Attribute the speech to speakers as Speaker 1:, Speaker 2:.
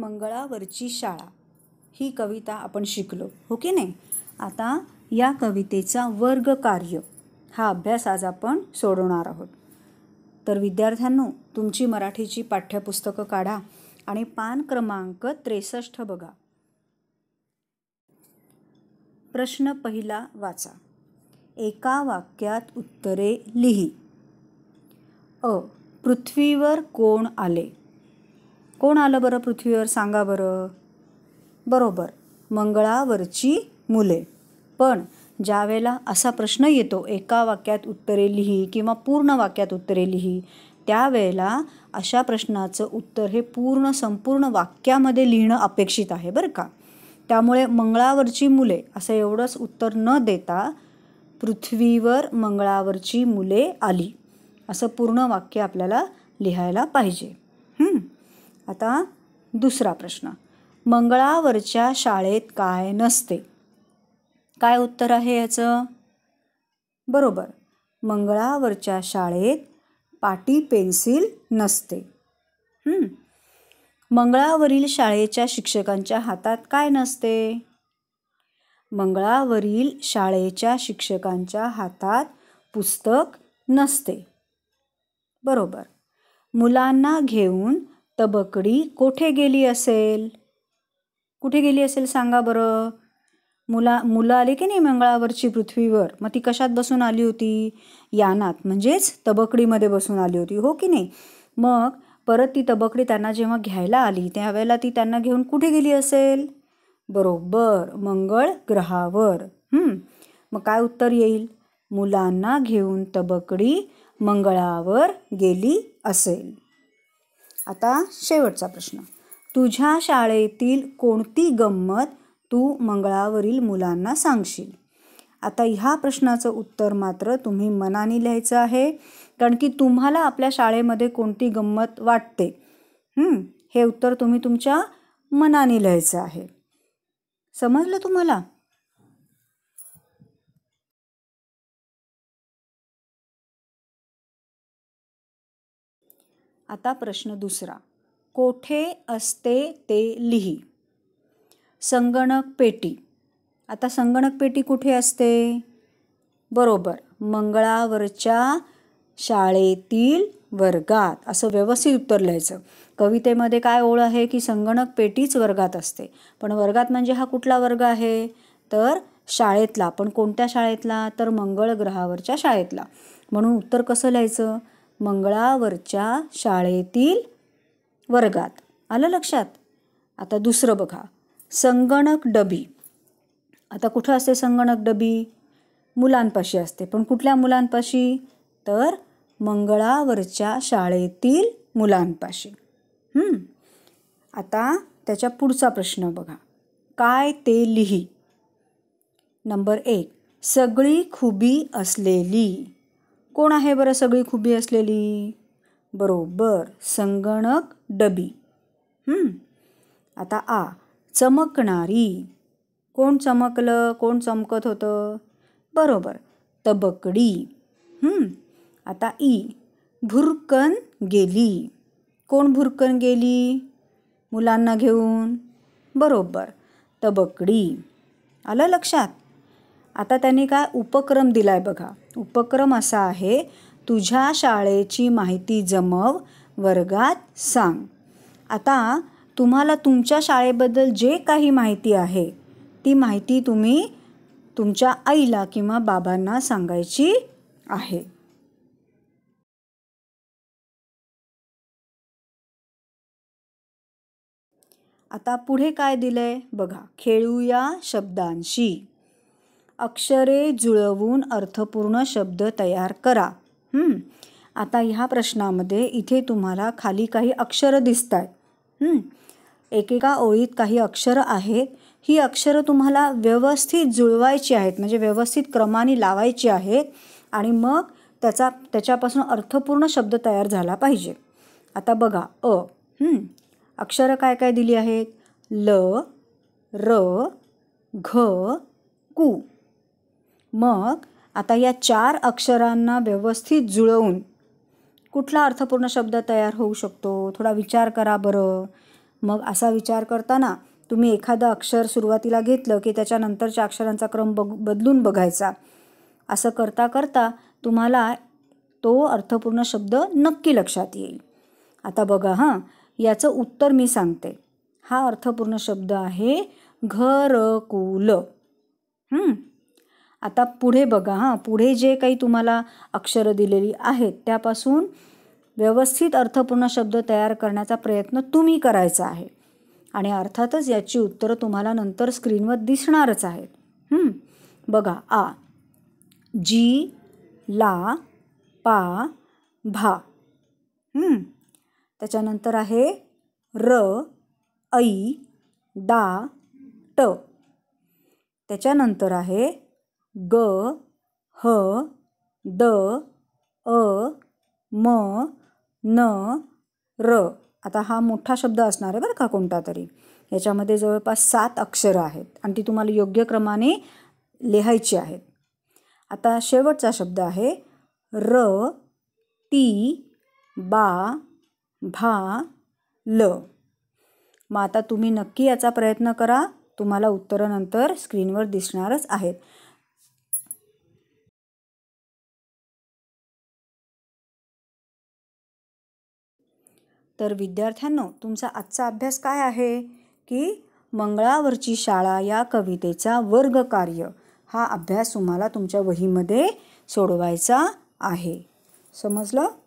Speaker 1: मंगळावरची शाळा ही कविता आपण शिकलो हो की नाही आता या कवितेचा वर्ग कार्य हा अभ्यास आज आपण सोडवणार आहोत तर विद्यार्थ्यांनो तुमची मराठीची पाठ्यपुस्तकं काढा आणि पान क्रमांक त्रेसष्ट बघा प्रश्न पहिला वाचा एका वाक्यात उत्तरे लिही अ पृथ्वीवर कोण आले कोण आलं बरं पृथ्वीवर सांगा बरं बरोबर मंगळावरची मुले पण ज्यावेळेला असा प्रश्न येतो एका वाक्यात उत्तरे लिही किंवा पूर्ण वाक्यात उत्तरे लिही त्यावेळेला अशा प्रश्नाचं उत्तर हे पूर्ण संपूर्ण वाक्यामध्ये लिहिणं अपेक्षित आहे बरं का त्यामुळे मंगळावरची मुले असं एवढंच उत्तर न देता पृथ्वीवर मंगळावरची मुले आली असं पूर्ण वाक्य आपल्याला लिहायला पाहिजे आता दुसरा प्रश्न मंगळावरच्या शाळेत काय नसते काय उत्तर आहे याचं बरोबर मंगळावरच्या शाळेत पाटी पेन्सिल नसते मंगळावरील शाळेच्या शिक्षकांच्या हातात काय नसते मंगळावरील शाळेच्या शिक्षकांच्या हातात पुस्तक नसते बरोबर मुलांना घेऊन तबकडी कोठे गेली असेल कुठे गेली असेल सांगा बरं मुला मुलं आली की नाही मंगळावरची पृथ्वीवर मग ती कशात बसून आली होती यानात म्हणजेच तबकडीमध्ये बसून आली होती हो की नाही मग परत ती तबकडी त्यांना जेव्हा घ्यायला आली त्यावेळेला ती त्यांना घेऊन कुठे गेली असेल बरोबर मंगळ ग्रहावर मग काय उत्तर येईल मुलांना घेऊन तबकडी मंगळावर गेली असेल आता शेवटचा प्रश्न तुझ्या शाळेतील कोणती गंमत तू मंगळावरील मुलांना सांगशील आता ह्या प्रश्नाचं उत्तर मात्र तुम्ही मनाने लिहायचं आहे कारण की तुम्हाला आपल्या शाळेमध्ये कोणती गंमत वाटते हे उत्तर तुम्ही तुमच्या मनाने लिहायचं आहे समजलं तुम्हाला आता प्रश्न दुसरा कोठे असते ते लिही संगणक पेटी आता संगणक पेटी कुठे असते बरोबर मंगळावरच्या शाळेतील वर्गात असं व्यवस्थित उत्तर लिहायचं कवितेमध्ये काय ओळ आहे की संगणक पेटीच वर्गात असते पण वर्गात म्हणजे हा कुठला वर्ग आहे तर शाळेतला पण कोणत्या शाळेतला तर मंगळ ग्रहावरच्या शाळेतला म्हणून उत्तर कसं लिहायचं मंगळावरच्या शाळेतील वर्गात आलं लक्षात आता दुसरं बघा संगणक डबी आता कुठं असते संगणक डबी मुलांपाशी असते पण कुठल्या मुलांपाशी तर मंगळावरच्या शाळेतील मुलांपाशी आता त्याच्या पुढचा प्रश्न बघा काय ते लिही नंबर एक सगळी खुबी असलेली कोण आहे बरं सगळी खुबी असलेली बरोबर संगणक डबी आता आ चमकणारी कोण चमकलं कोण चमकत होतं बरोबर तबकडी आता ई भुरकन गेली कोण भुरकन गेली मुलांना घेऊन बरोबर तबकडी आलं लक्षात आता त्यांनी काय उपक्रम दिला आहे बघा उपक्रम असा आहे तुझ्या शाळेची माहिती जमव वर्गात सांग आता तुम्हाला तुमच्या शाळेबद्दल जे काही माहिती आहे ती माहिती तुम्ही तुमच्या आईला किंवा बाबांना सांगायची आहे आता पुढे काय दिलं आहे बघा खेळूया शब्दांशी अक्षरे जुळवून अर्थपूर्ण शब्द तयार करा आता ह्या प्रश्नामध्ये इथे तुम्हाला खाली काही अक्षरं दिसत आहेत एकेका ओळीत काही अक्षरं आहेत ही अक्षरं तुम्हाला व्यवस्थित जुळवायची आहेत म्हणजे व्यवस्थित क्रमाने लावायची आहेत आणि मग त्याचा त्याच्यापासून अर्थपूर्ण शब्द तयार झाला पाहिजे आता बघा अ अक्षरं काय काय दिली आहेत ल र घ कू मग आता या चार अक्षरांना व्यवस्थित जुळवून कुठला अर्थपूर्ण शब्द तयार होऊ शकतो थोडा विचार करा बरं मग असा विचार करताना तुम्ही एखादं अक्षर सुरुवातीला घेतलं की त्याच्यानंतरच्या अक्षरांचा क्रम बग बदलून बघायचा असं करता करता तुम्हाला तो अर्थपूर्ण शब्द नक्की लक्षात येईल आता बघा हां याचं उत्तर मी सांगते हा अर्थपूर्ण शब्द आहे घरकुल आता पुढे बघा हां पुढे जे काही तुम्हाला अक्षरं दिलेली आहेत त्यापासून व्यवस्थित अर्थपूर्ण शब्द तयार करण्याचा प्रयत्न तुम्ही करायचा आहे आणि अर्थातच याची उत्तरं तुम्हाला नंतर स्क्रीनवर दिसणारच आहेत बघा आ जी ला पा भा त्याच्यानंतर आहे र ऐ दा ट त्याच्यानंतर आहे ग ह द अ म न र आता हा मोठा शब्द असणार आहे बरं का कोणता तरी याच्यामध्ये जवळपास सात अक्षरं आहेत आणि ती तुम्हाला योग्य क्रमाने लिहायची आहेत आता शेवटचा शब्द आहे र ती बा भा ल मग आता तुम्ही नक्की याचा प्रयत्न करा तुम्हाला उत्तरानंतर नंतर स्क्रीनवर दिसणारच आहेत तर विद्यार्थ्यांनो तुमचा आजचा अभ्यास काय आहे की मंगळावरची शाळा या कवितेचा वर्ग वर्गकार्य हा अभ्यास तुम्हाला तुमच्या वहीमध्ये सोडवायचा आहे समजलं